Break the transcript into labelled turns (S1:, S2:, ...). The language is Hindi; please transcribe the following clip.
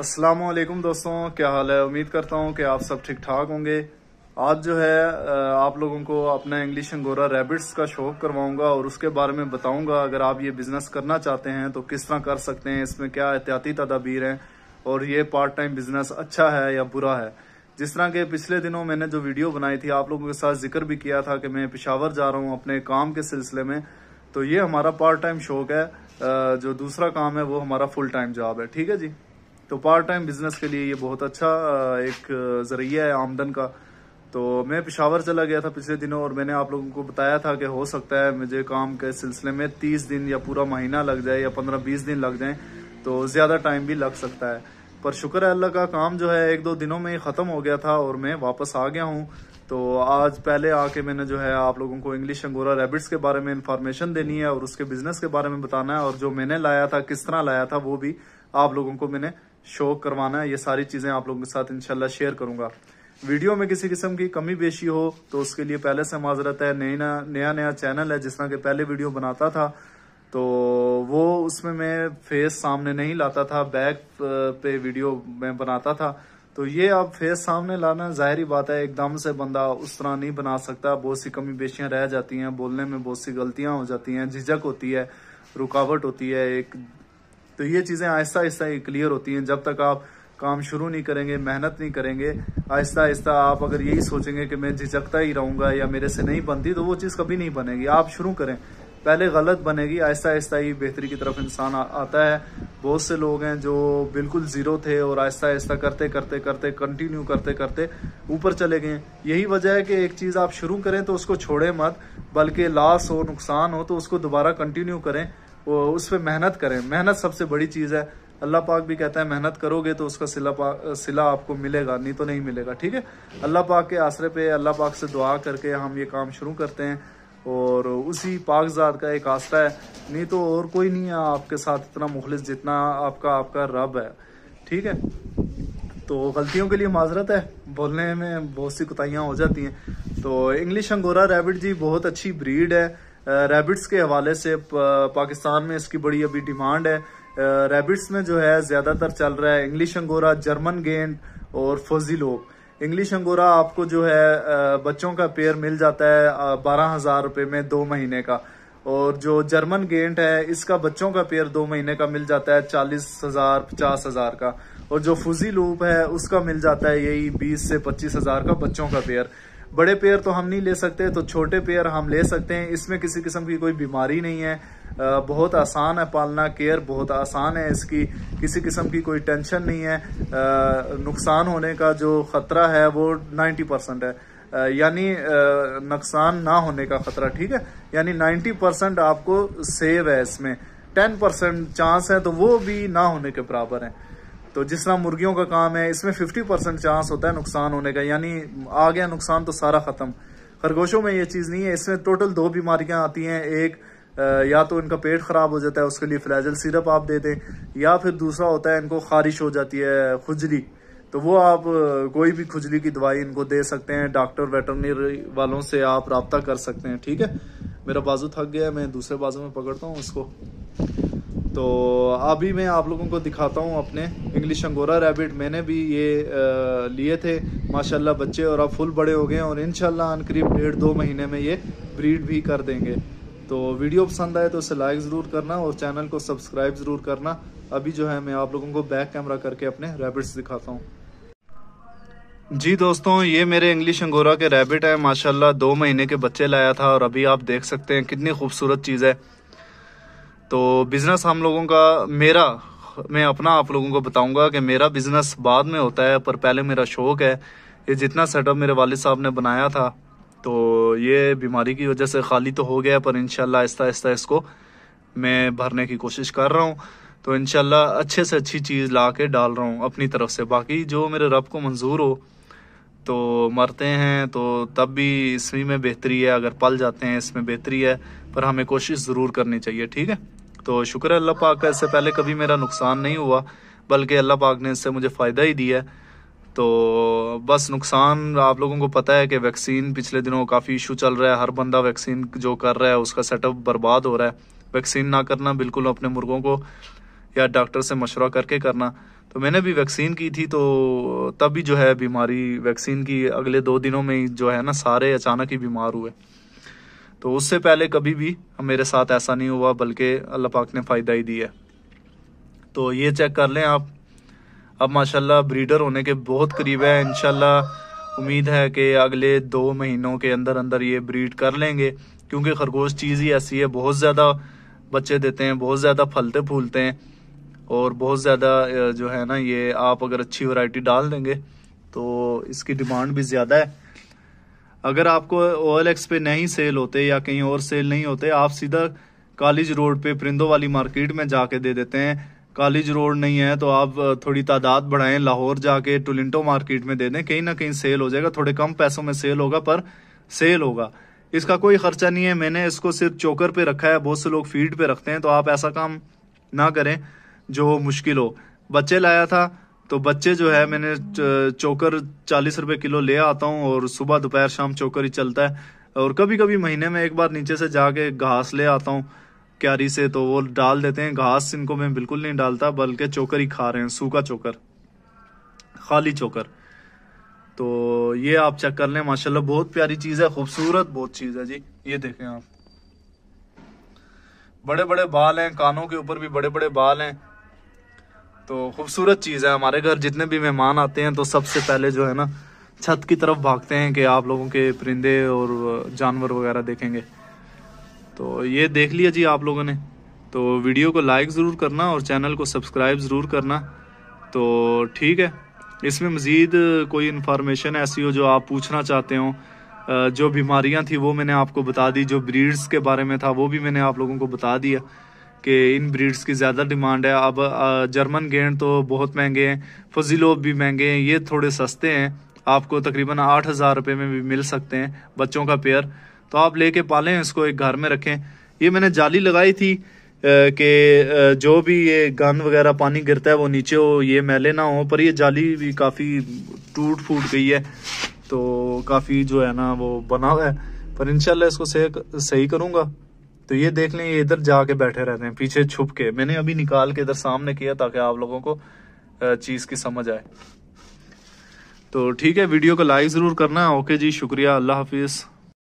S1: असलम दोस्तों क्या हाल है उम्मीद करता हूँ कि आप सब ठीक ठाक होंगे आज जो है आप लोगों को अपना इंग्लिश अंगोरा रैबिट्स का शौक करवाऊंगा और उसके बारे में बताऊंगा अगर आप ये बिजनेस करना चाहते हैं तो किस तरह कर सकते हैं इसमें क्या एहतियाती तदाबीर हैं और ये पार्ट टाइम बिजनेस अच्छा है या बुरा है जिस तरह के पिछले दिनों मैंने जो वीडियो बनाई थी आप लोगों के साथ जिक्र भी किया था कि मैं पिशावर जा रहा हूँ अपने काम के सिलसिले में तो ये हमारा पार्ट टाइम शौक है जो दूसरा काम है वो हमारा फुल टाइम जॉब है ठीक है जी तो पार्ट टाइम बिजनेस के लिए ये बहुत अच्छा एक जरिया है आमदन का तो मैं पिशावर चला गया था पिछले दिनों और मैंने आप लोगों को बताया था कि हो सकता है मुझे काम के सिलसिले में तीस दिन या पूरा महीना लग जाए या पंद्रह बीस दिन लग जाए तो ज़्यादा टाइम भी लग सकता है पर शुक्र है अल्लाह का काम जो है एक दो दिनों में ही ख़त्म हो गया था और मैं वापस आ गया हूँ तो आज पहले आके मैंने जो है आप लोगों को इंग्लिश अंगोरा रैबिट्स के बारे में इन्फॉर्मेशन देनी है और उसके बिजनेस के बारे में बताना है और जो मैंने लाया था किस तरह लाया था वो भी आप लोगों को मैंने शो करवाना है ये सारी चीज़ें आप लोगों के साथ इनशाला शेयर करूंगा वीडियो में किसी किस्म की कमी बेशी हो तो उसके लिए पहले से माजरत है नई ना नया नया चैनल है जिस तरह के पहले वीडियो बनाता था तो वो उसमें मैं फेस सामने नहीं लाता था बैक पे वीडियो मैं बनाता था तो ये अब फेस सामने लाना जाहरी बात है एकदम से बंदा उस तरह नहीं बना सकता बहुत सी कमी बेशियाँ रह जाती हैं बोलने में बहुत सी गलतियाँ हो जाती हैं झिझक होती है रुकावट होती है एक तो ये चीज़ें आहिस्ता आहिस्ता ही क्लियर होती हैं जब तक आप काम शुरू नहीं करेंगे मेहनत नहीं करेंगे आहिस्ता आहिस्ता आप अगर यही सोचेंगे कि मैं झिझकता ही रहूँगा या मेरे से नहीं बनती तो वो चीज़ कभी नहीं बनेगी आप शुरू करें पहले गलत बनेगी आहिस्ता आहिस्ता ही बेहतरी की तरफ इंसान आता है बहुत से लोग हैं जो बिल्कुल ज़ीरो थे और आहिस्ता आहिस्ता करते करते करते कंटिन्यू करते करते ऊपर चले गए यही वजह है कि एक चीज़ आप शुरू करें तो उसको छोड़ें मत बल्कि लॉस हो नुकसान हो तो उसको दोबारा कंटिन्यू करें उस पर मेहनत करें मेहनत सबसे बड़ी चीज़ है अल्लाह पाक भी कहता है मेहनत करोगे तो उसका सिला सिला आपको मिलेगा नहीं तो नहीं मिलेगा ठीक है अल्लाह पाक के आसरे पे अल्लाह पाक से दुआ करके हम ये काम शुरू करते हैं और उसी पाकजात का एक आसरा है नहीं तो और कोई नहीं है आपके साथ इतना मुखलिस जितना आपका आपका रब है ठीक है तो गलतियों के लिए माजरत है बोलने में बहुत सी कुतियाँ हो जाती हैं तो इंग्लिश अंगोरा रेबिट जी बहुत अच्छी ब्रीड है रैबिट्स के हवाले से पाकिस्तान में इसकी बड़ी अभी डिमांड है रैबिट्स में जो है ज़्यादातर चल रहा है इंग्लिश अंगोरा जर्मन गेंद और फौजी लोग इंग्लिश अंगोरा आपको जो है बच्चों का पेयर मिल जाता है बारह हज़ार रुपये में दो महीने का और जो जर्मन गेंट है इसका बच्चों का पेयर दो महीने का मिल जाता है चालीस हज़ार पचास हज़ार का और जो फुजी लूप है उसका मिल जाता है यही बीस से पच्चीस हज़ार का बच्चों का पेयर बड़े पेयर तो हम नहीं ले सकते तो छोटे पेयर हम ले सकते हैं इसमें किसी किस्म की कोई बीमारी नहीं है बहुत आसान है पालना केयर बहुत आसान है इसकी किसी किस्म की कोई टेंशन नहीं है नुकसान होने का जो ख़तरा है वो नाइन्टी परसेंट है यानी नुकसान ना होने का ख़तरा ठीक है यानी नाइन्टी परसेंट आपको सेव है इसमें टेन परसेंट चांस है तो वो भी ना होने के बराबर है तो जिस तरह मुर्गियों का काम है इसमें फिफ्टी परसेंट चांस होता है नुकसान होने का यानी आ गया नुकसान तो सारा ख़त्म खरगोशों में ये चीज़ नहीं है इसमें टोटल दो बीमारियाँ आती हैं एक या तो इनका पेट ख़राब हो जाता है उसके लिए फ्लैजल सिरप आप दे दें या फिर दूसरा होता है इनको खारिश हो जाती है खुजली तो वो आप कोई भी खुजली की दवाई इनको दे सकते हैं डॉक्टर वेटरनरी वालों से आप रबता कर सकते हैं ठीक है मेरा बाजू थक गया है मैं दूसरे बाजू में पकड़ता हूँ उसको तो अभी मैं आप लोगों को दिखाता हूँ अपने इंग्लिश अंगोरा रैबिट मैंने भी ये लिए थे माशाल्लाह बच्चे और अब फुल बड़े हो गए हैं और इन करीब डेढ़ दो महीने में ये ब्रीड भी कर देंगे तो वीडियो पसंद आए तो उसे लाइक ज़रूर करना और चैनल को सब्सक्राइब ज़रूर करना अभी जो है मैं आप लोगों को बैक कैमरा करके अपने रैबिट्स दिखाता हूँ जी दोस्तों ये मेरे इंग्लिश अंगोरा के रैबिट हैं माशाल्लाह दो महीने के बच्चे लाया था और अभी आप देख सकते हैं कितनी खूबसूरत चीज़ है तो बिज़नेस हम लोगों का मेरा मैं अपना आप लोगों को बताऊंगा कि मेरा बिज़नेस बाद में होता है पर पहले मेरा शौक़ है ये जितना सेटअप मेरे वालिद साहब ने बनाया था तो ये बीमारी की वजह से खाली तो हो गया पर इन आहिस्ता आहिस्ता इसको मैं भरने की कोशिश कर रहा हूँ तो इनशाला अच्छे से अच्छी चीज़ ला के डाल रहा हूँ अपनी तरफ से बाकी जो मेरे रब को मंजूर हो तो मरते हैं तो तब भी इसमें बेहतरी है अगर पल जाते हैं इसमें बेहतरी है पर हमें कोशिश ज़रूर करनी चाहिए ठीक है तो शुक्र है अल्लाह पाक का इससे पहले कभी मेरा नुकसान नहीं हुआ बल्कि अल्लाह पाक ने इससे मुझे फ़ायदा ही दिया है तो बस नुकसान आप लोगों को पता है कि वैक्सीन पिछले दिनों काफ़ी इशू चल रहा है हर बंदा वैक्सीन जो कर रहा है उसका सेटअप बर्बाद हो रहा है वैक्सीन ना करना बिल्कुल अपने मुर्गों को या डॉक्टर से मशवरा करके करना तो मैंने भी वैक्सीन की थी तो तब भी जो है बीमारी वैक्सीन की अगले दो दिनों में जो है ना सारे अचानक ही बीमार हुए तो उससे पहले कभी भी मेरे साथ ऐसा नहीं हुआ बल्कि अल्लाह पाक ने फ़ायदा ही दिया तो ये चेक कर लें आप अब माशाल्लाह ब्रीडर होने के बहुत करीब है इनशाला उम्मीद है कि अगले दो महीनों के अंदर अंदर ये ब्रीड कर लेंगे क्योंकि खरगोश चीज़ ही ऐसी है बहुत ज़्यादा बच्चे देते हैं बहुत ज़्यादा फलते फूलते हैं और बहुत ज़्यादा जो है ना ये आप अगर अच्छी वैरायटी डाल देंगे तो इसकी डिमांड भी ज़्यादा है अगर आपको ओ पे नहीं सेल होते या कहीं और सेल नहीं होते आप सीधा कॉलेज रोड पे परिंदो वाली मार्केट में जाके दे देते हैं कॉलेज रोड नहीं है तो आप थोड़ी तादाद बढ़ाएं लाहौर जाके टुलिंटो मार्केट में दे दें कहीं ना कहीं सेल हो जाएगा थोड़े कम पैसों में सेल होगा पर सेल होगा इसका कोई खर्चा नहीं है मैंने इसको सिर्फ चोकर पे रखा है बहुत से लोग फीड पे रखते हैं तो आप ऐसा काम ना करें जो मुश्किल हो बच्चे लाया था तो बच्चे जो है मैंने चोकर चालीस रुपए किलो ले आता हूँ और सुबह दोपहर शाम चोकर ही चलता है और कभी कभी महीने में एक बार नीचे से जाके घास ले आता हूँ क्यारी से तो वो डाल देते हैं घास इनको मैं बिल्कुल नहीं डालता बल्कि चोकर ही खा रहे हैं सूखा चोकर खाली चोकर तो ये आप चेक कर लें माशाल्लाह बहुत प्यारी चीज़ है खूबसूरत बहुत चीज़ है जी ये देखें आप बड़े बड़े बाल हैं कानों के ऊपर भी बड़े बड़े बाल हैं तो खूबसूरत चीज़ है हमारे घर जितने भी मेहमान आते हैं तो सबसे पहले जो है ना छत की तरफ भागते हैं कि आप लोगों के परिंदे और जानवर वगैरह देखेंगे तो ये देख लिया जी आप लोगों ने तो वीडियो को लाइक ज़रूर करना और चैनल को सब्सक्राइब ज़रूर करना तो ठीक है इसमें मज़ीद कोई इन्फॉर्मेशन ऐसी हो जो आप पूछना चाहते हो जो बीमारियां थी वो मैंने आपको बता दी जो ब्रीड्स के बारे में था वो भी मैंने आप लोगों को बता दिया कि इन ब्रीड्स की ज़्यादा डिमांड है अब जर्मन गेंद तो बहुत महंगे हैं फजीलोब भी महंगे हैं ये थोड़े सस्ते हैं आपको तकरीबन आठ हज़ार रुपये में भी मिल सकते हैं बच्चों का पेयर तो आप लेके पालें इसको एक घर में रखें ये मैंने जाली लगाई थी कि जो भी ये गंद वगैरह पानी गिरता है वो नीचे हो ये मैले ना हो पर ये जाली भी काफ़ी टूट फूट गई है तो काफ़ी जो है ना वो बना हुआ है पर इंशाल्लाह इसको सही करूँगा तो ये देख लें ये इधर जाके बैठे रहते हैं पीछे छुप के मैंने अभी निकाल के इधर सामने किया ताकि आप लोगों को चीज़ की समझ आए तो ठीक है वीडियो को लाइक ज़रूर करना ओके जी शुक्रिया अल्लाह हाफिज़